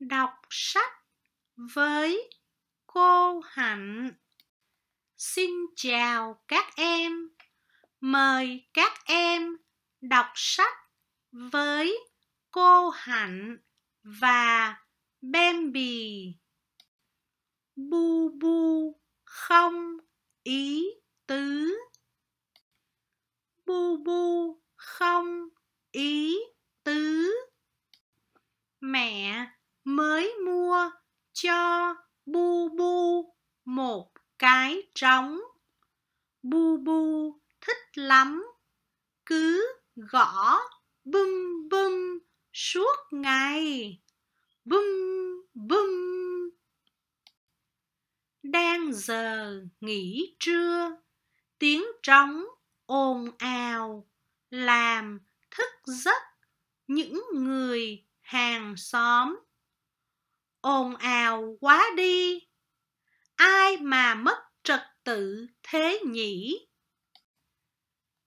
đọc sách với cô Hạnh. Xin chào các em. Mời các em đọc sách với cô Hạnh và Bambi. Bu bu không ý tứ. Bu bu không ý tứ. Mẹ mới mua cho bu bu một cái trống. Bu bu thích lắm, cứ gõ bum bum suốt ngày. Bum bum. Đang giờ nghỉ trưa, tiếng trống ồn ào làm thức giấc những người hàng xóm ồn ào quá đi ai mà mất trật tự thế nhỉ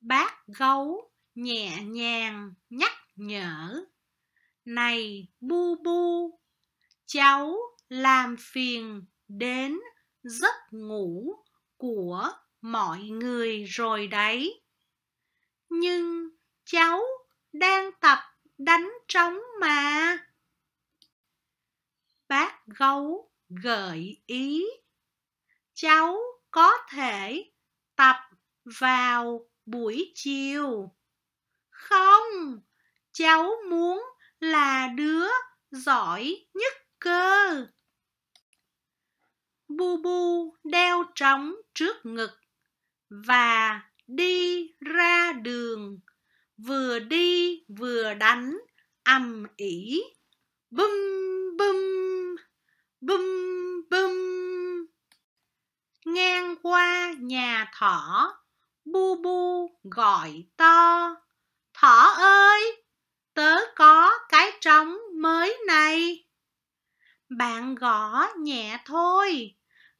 bác gấu nhẹ nhàng nhắc nhở này bu bu cháu làm phiền đến giấc ngủ của mọi người rồi đấy nhưng cháu đang tập đánh trống mà gấu gợi ý cháu có thể tập vào buổi chiều không cháu muốn là đứa giỏi nhất cơ bu bu đeo trống trước ngực và đi ra đường vừa đi vừa đánh ầm ĩ bum nhà thỏ bu bu gọi to thỏ ơi tớ có cái trống mới này bạn gõ nhẹ thôi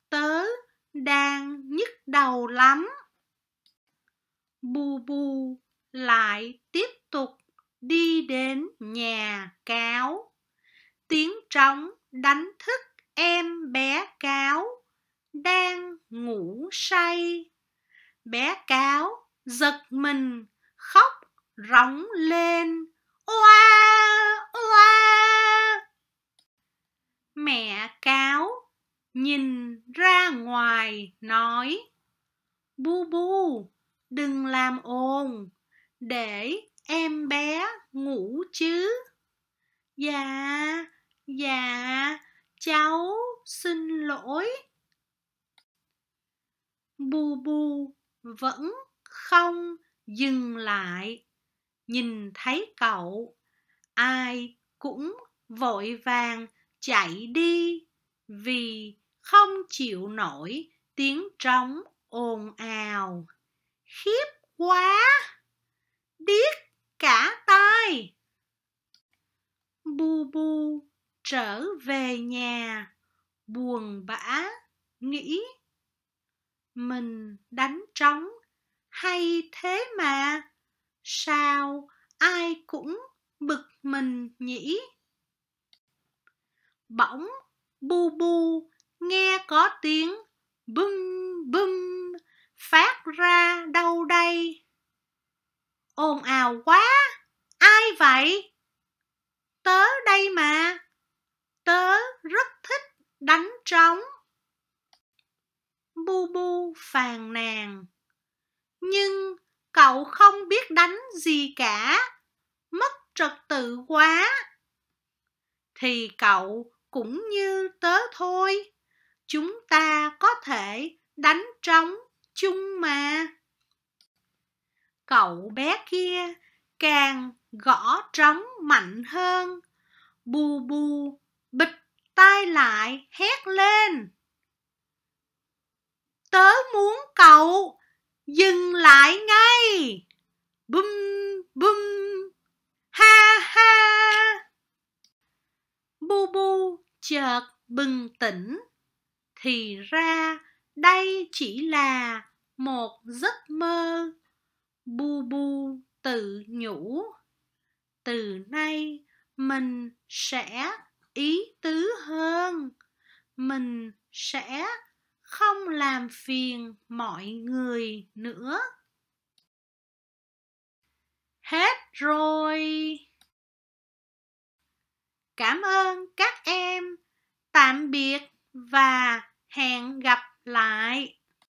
tớ đang nhức đầu lắm bu bu lại tiếp tục đi đến nhà cáo tiếng trống đánh thức em bé cáo đang ngủ say bé cáo giật mình khóc rống lên oa oa mẹ cáo nhìn ra ngoài nói bu bu đừng làm ồn để em bé ngủ chứ dạ dạ cháu xin lỗi bu bu vẫn không dừng lại nhìn thấy cậu ai cũng vội vàng chạy đi vì không chịu nổi tiếng trống ồn ào khiếp quá điếc cả tai bu bu trở về nhà buồn bã nghĩ mình đánh trống hay thế mà sao ai cũng bực mình nhỉ bỗng bu bu nghe có tiếng bum bum phát ra đâu đây ồn ào quá ai vậy tớ đây mà tớ rất thích đánh trống bu bu phàn nàn nhưng cậu không biết đánh gì cả mất trật tự quá thì cậu cũng như tớ thôi chúng ta có thể đánh trống chung mà cậu bé kia càng gõ trống mạnh hơn bu bu bịch tay lại hét lên Tớ muốn cậu dừng lại ngay. Bum bum. Ha ha. Bu bu chợt bừng tỉnh. Thì ra đây chỉ là một giấc mơ. Bu bu tự nhủ. Từ nay mình sẽ ý tứ hơn. Mình sẽ không làm phiền mọi người nữa hết rồi cảm ơn các em tạm biệt và hẹn gặp lại